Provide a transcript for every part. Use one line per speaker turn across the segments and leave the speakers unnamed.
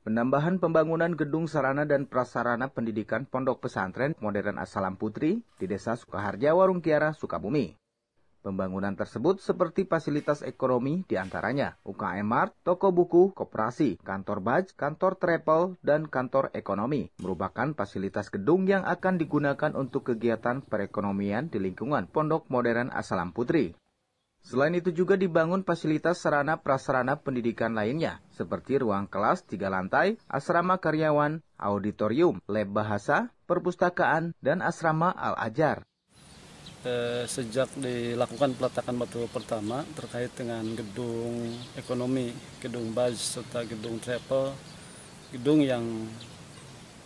Penambahan pembangunan gedung sarana dan prasarana pendidikan Pondok Pesantren Modern Asalam Putri di Desa Sukaharja Warung Kiara, Sukabumi. Pembangunan tersebut seperti fasilitas ekonomi diantaranya UKM Mart, toko buku, koperasi, kantor baj, kantor travel, dan kantor ekonomi merupakan fasilitas gedung yang akan digunakan untuk kegiatan perekonomian di lingkungan Pondok Modern Asalam Putri. Selain itu juga dibangun fasilitas sarana prasarana pendidikan lainnya, seperti ruang kelas tiga lantai, asrama karyawan, auditorium, lab bahasa, perpustakaan, dan asrama al-ajar.
Eh, sejak dilakukan peletakan batu pertama terkait dengan gedung ekonomi, gedung baj, serta gedung travel, gedung yang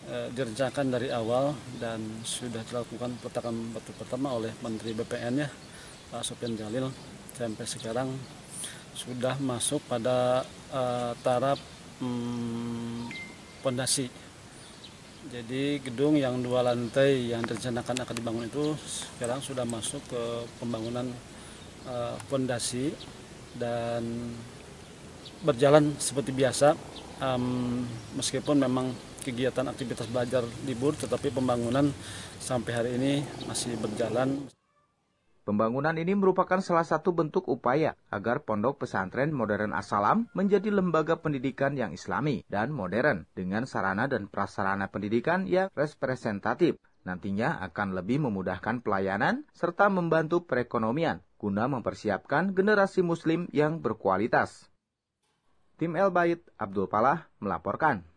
eh, direncanakan dari awal dan sudah dilakukan peletakan batu pertama oleh Menteri BPN ya, Pak Sofian Jalil sampai sekarang sudah masuk pada uh, taraf pondasi. Hmm, Jadi gedung yang dua lantai yang direncanakan akan dibangun itu sekarang sudah masuk ke pembangunan pondasi eh, uh, dan berjalan seperti biasa um, meskipun memang kegiatan aktivitas belajar libur tetapi pembangunan sampai hari ini masih berjalan. Pembangunan ini merupakan salah satu
bentuk upaya agar pondok pesantren modern Asalam menjadi lembaga pendidikan yang islami dan modern dengan sarana dan prasarana pendidikan yang representatif. Nantinya akan lebih memudahkan pelayanan serta membantu perekonomian guna mempersiapkan generasi muslim yang berkualitas. Tim El Bait Abdul Palah melaporkan.